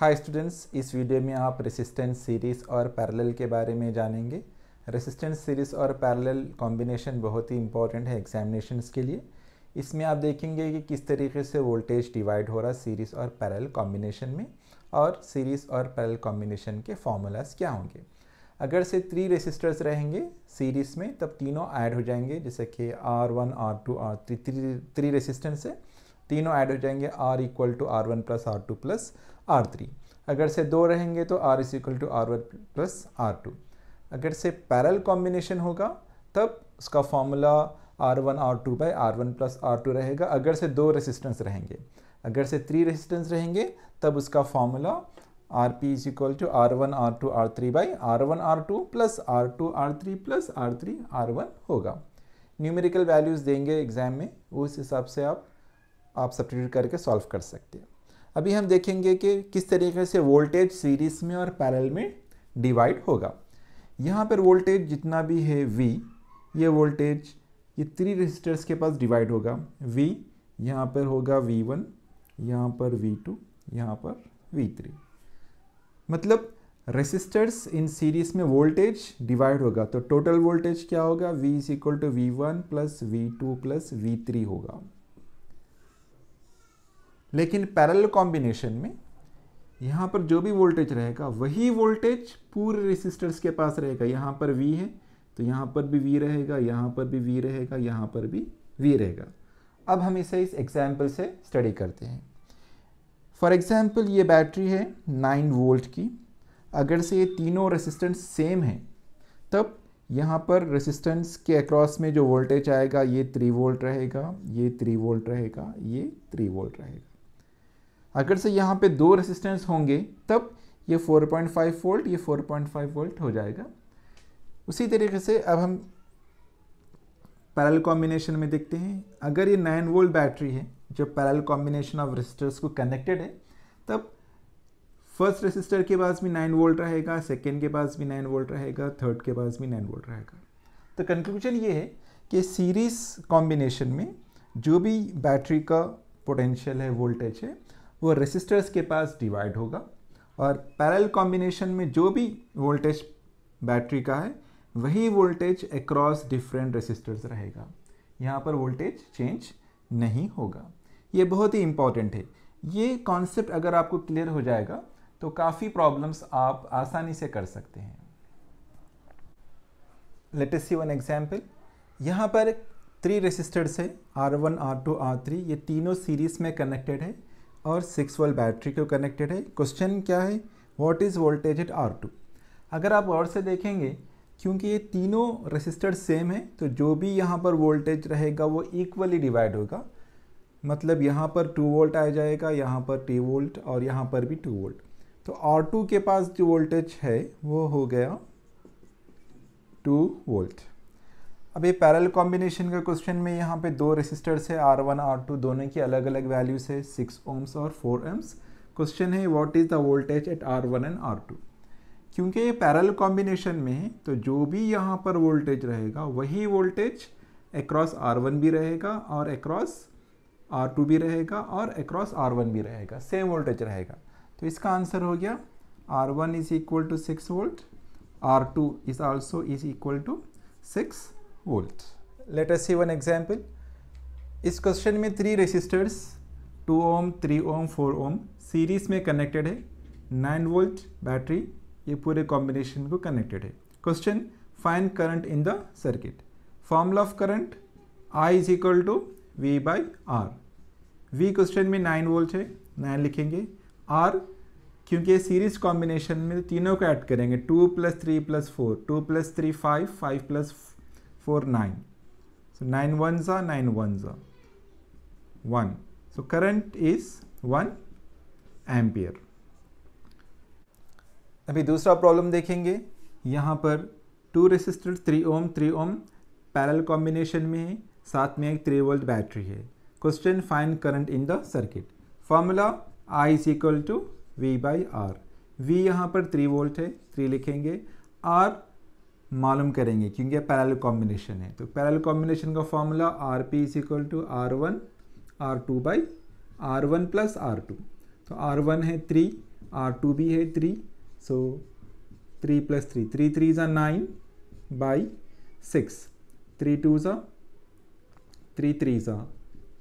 hi students इस video में आप रेसिस्टेंस सीरीज़ और पैरेलल के बारे में जानेंगे रेसिस्टेंस सीरीज़ और पैरेलल कॉम्बिनेशन बहुत ही इंपॉर्टेंट है एग्जामिनेशंस के लिए इसमें आप देखेंगे कि किस तरीके से वोल्टेज डिवाइड हो रहा सीरीज़ और पैरेलल कॉम्बिनेशन में और सीरीज़ और पैरेलल कॉम्बिनेशन के फार्मूलाज क्या होंगे अगर से थ्री रेसिस्टर्स रहेंगे सीरीज़ में तब तीनों ऐड हो जाएंगे जैसे कि R one R two R three three resistance है तीनों ऐड हो जाएंगे R equal to R one plus R two plus R three अगर से दो रहेंगे तो R is equal to R one plus R two अगर से पैरल कॉम्बिनेशन होगा तब उसका formula R one R two by R one plus R two रहेगा अगर से दो रेसिस्टेंस रहेंगे अगर से थ्री रेसिस्टेंस रहेंगे तब उसका formula R P is equal to R one R two R three by R one R two plus R two R three plus R three R one होगा न्यूमेरिकल वैल्यूज़ देंगे exam में उस हिसाब से आप आप सब्सटीट्यूट करके solve कर सकते हैं अभी हम देखेंगे कि किस तरीके से वोल्टेज सीरीज में और पैरल में डिवाइड होगा यहाँ पर वोल्टेज जितना भी है V ये वोल्टेज ये थ्री रजिस्टर्स के पास डिवाइड होगा V यहाँ पर होगा V1 वन यहाँ पर V2 टू यहाँ पर V3 मतलब रेसिस्टर्स इन सीरीज में वोल्टेज डिवाइड होगा तो टोटल वोल्टेज क्या होगा V is equal to V one plus V two plus V three होगा लेकिन पैरेलल कॉम्बिनेशन में यहाँ पर जो भी वोल्टेज रहेगा वही वोल्टेज पूरे रेसिस्टर्स के पास रहेगा यहाँ पर V है तो यहाँ पर भी V रहेगा यहाँ पर भी V रहेगा यहाँ पर भी V रहेगा अब हम इसे इस एग्जाम्पल से स्टडी करते हैं फॉर एग्ज़ाम्पल ये बैटरी है 9 वोल्ट की अगर से ये तीनों रेसिस्टेंस सेम है तब यहाँ पर रेसिस्टेंस के अक्रॉस में जो वोल्टेज आएगा ये 3 वोल्ट रहेगा ये 3 वोल्ट रहेगा ये 3 वोल्ट रहेगा अगर से यहाँ पे दो रेसिस्टेंस होंगे तब ये 4.5 वोल्ट ये 4.5 वोल्ट हो जाएगा उसी तरीके से अब हम पैरल कॉम्बिनेशन में देखते हैं अगर ये 9 वोल्ट बैटरी है जो पैरल कॉम्बिनेशन ऑफ रेसिस्टर्स को कनेक्टेड है तब फर्स्ट रेसिस्टर के पास भी 9 वोल्ट रहेगा सेकेंड के पास भी 9 वोल्ट रहेगा थर्ड के पास भी 9 वोल्ट रहेगा तो कंक्लूजन ये है कि सीरीज़ कॉम्बिनेशन में जो भी बैटरी का पोटेंशियल है वोल्टेज है वो रेसिस्टर्स के पास डिवाइड होगा और पैरल कॉम्बिनेशन में जो भी वोल्टेज बैटरी का है वही वोल्टेज अक्रॉस डिफरेंट रेसिस्टर्स रहेगा यहाँ पर वोल्टेज चेंज नहीं होगा ये बहुत ही इम्पॉर्टेंट है ये कॉन्सेप्ट अगर आपको क्लियर हो जाएगा तो काफ़ी प्रॉब्लम्स आप आसानी से कर सकते हैं लेटेस्ट सी वन एग्जाम्पल यहाँ पर थ्री रेसिस्टर्स है R one R two R three ये तीनों सीरीज़ में कनेक्टेड है और सिक्स वोल्ट बैटरी को कनेक्टेड है क्वेश्चन क्या है what is voltage at R two अगर आप और से देखेंगे क्योंकि ये तीनों रेसिस्टर सेम है तो जो भी यहाँ पर वोल्टेज रहेगा वो इक्वली डिवाइड होगा मतलब यहाँ पर टू वोल्ट आ जाएगा यहाँ पर टी वोल्ट और यहाँ पर भी टू वोल्ट तो आर टू के पास जो वोल्टेज है वो हो गया टू वोल्ट अब ये पैरल कॉम्बिनेशन का क्वेश्चन में यहाँ पे दो रेसिस्टर्स है आर वन आर टू दोनों की अलग अलग वैल्यूज है सिक्स ओम्स और फोर एम्स क्वेश्चन है what is the voltage at R one and R two क्योंकि ये पैरल कॉम्बिनेशन में है तो जो भी यहाँ पर वोल्टेज रहेगा वही वोल्टेज एक्रॉस आर वन भी रहेगा और एक्रॉस आर टू भी रहेगा और एक्रॉस आर वन भी रहेगा सेम वोल्टेज रहेगा तो इसका आंसर हो गया R one is equal to six volt R two is also is equal to six volt let us see one example इस क्वेश्चन में three resistors two ohm three ohm four ohm series में connected है nine volt battery ये पूरे combination को connected है question find current in the circuit formula of current I is equal to V by R V question में nine volt है nine लिखेंगे R क्योंकि सीरीज कॉम्बिनेशन में तीनों को ऐड करेंगे two plus three plus four two plus three five five plus four nine So nine ones are nine ones are one So current is one ampere अभी दूसरा problem देखेंगे यहाँ पर two resistor three ohm three ohm parallel combination में है साथ में एक थ्री वोल्ट बैटरी है question find current in the circuit formula I is equal to V by R V यहाँ पर थ्री वोल्ट है थ्री लिखेंगे आर मालूम करेंगे क्योंकि पैरल कॉम्बिनेशन है तो पैरल कॉम्बिनेशन का formula R P is equal to R one R two by R one plus R two तो आर वन है थ्री आर टू भी है three so three plus three three three ज़ा nine by six three two ज़ा three three ज़ा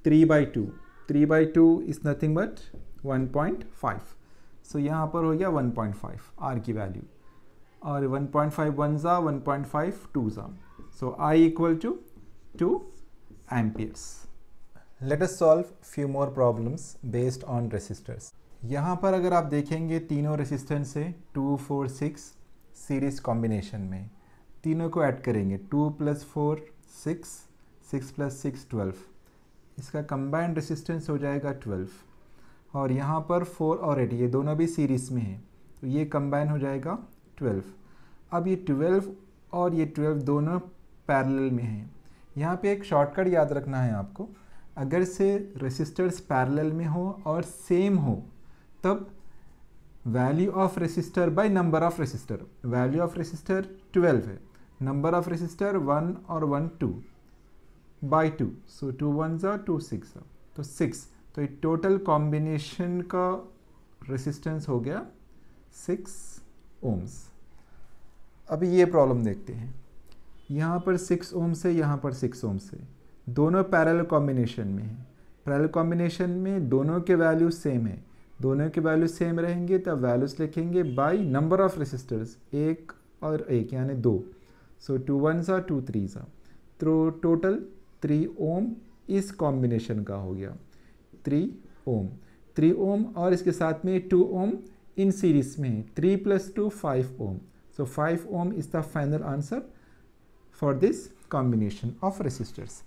three by two three by two is nothing but one point five so यहाँ पर हो गया वन पॉइंट फाइव आर की value और 1.5 point five one ज़ा वन पॉइंट फाइव टू ज़ा so I equal to two amperes let solve few more problems based on on यहाँ पर अगर आप देखेंगे तीनों रेसिस्टेंस है two four six series combination में तीनों को ऐड करेंगे two plus four six six plus six twelve इसका कंबाइंड रेसिस्टेंस हो जाएगा ट्वेल्व और यहाँ पर फोर और एट ये दोनों भी सीरीज में है तो ये कंबाइन हो जाएगा ट्वेल्व अब ये ट्वेल्व और ये ट्वेल्व दोनों पैरेलल में हैं यहाँ पे एक शॉर्टकट याद रखना है आपको अगर से रेसिस्टर्स पैरेलल में हो और सेम हो तब value of resistor by number of resistor value of resistor twelve है नंबर ऑफ रेसिस्टर वन और one two by two so two one जो टू सिक्स तो सिक्स तो ये टोटल कॉम्बिनेशन का रेसिस्टेंस हो गया सिक्स ओम्स अभी ये प्रॉब्लम देखते हैं यहाँ पर सिक्स ओम्स है यहाँ पर सिक्स ओम्स है दोनों पैरल कॉम्बिनेशन में है पैरल कॉम्बिनेशन में दोनों के वैल्यू सेम है दोनों के वैल्यू सेम रहेंगे तब वैल्यूज लिखेंगे बाय नंबर ऑफ रेसिस्टर्स एक और एक यानी दो सो टू वन सा टू थ्री सा तो टोटल थ्री ओम इस कॉम्बिनेशन का हो गया थ्री ओम थ्री ओम और इसके साथ में टू ओम इन सीरीज में three plus two five ohm so five ohm is the final answer for this combination of resistors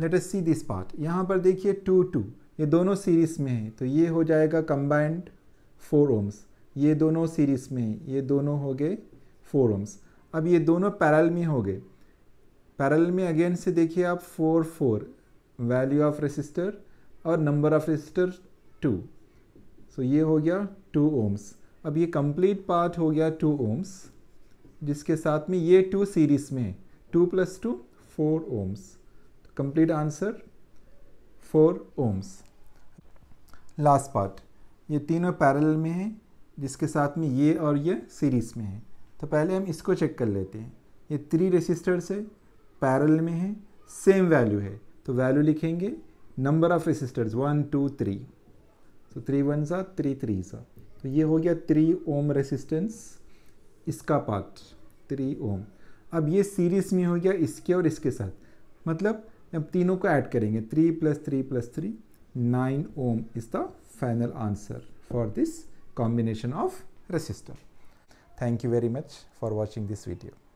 let us see this part यहाँ पर देखिए टू टू ये दोनों सीरीज में है तो ये हो जाएगा कंबाइंड फोर ओम्स ये दोनों सीरीज में ये दोनों हो गए फोर ओम्स अब ये दोनों पैरल में हो गए पैरल में अगेन से देखिए आप four four value of resistor और number of resistor two so तो ये हो गया टू ओम्स अब ये कंप्लीट पार्ट हो गया टू ओम्स जिसके साथ में ये टू सीरीज में है two plus two four ohms complete answer four ohms last part ये तीनों पैरेलल में है जिसके साथ में ये और ये सीरीज़ में है तो पहले हम इसको चेक कर लेते हैं ये थ्री रेसिस्टर्स है पैरेलल में है सेम वैल्यू है तो वैल्यू लिखेंगे number of resistors one two three so three one सा थ्री थ्री सा तो ये हो गया थ्री ओम रेसिस्टेंस इसका पार्ट थ्री ओम अब ये सीरीज में हो गया इसके और इसके साथ मतलब अब तीनों को ऐड करेंगे three plus three plus three nine ohm is the final answer for this combination of resistor thank you very much for watching this video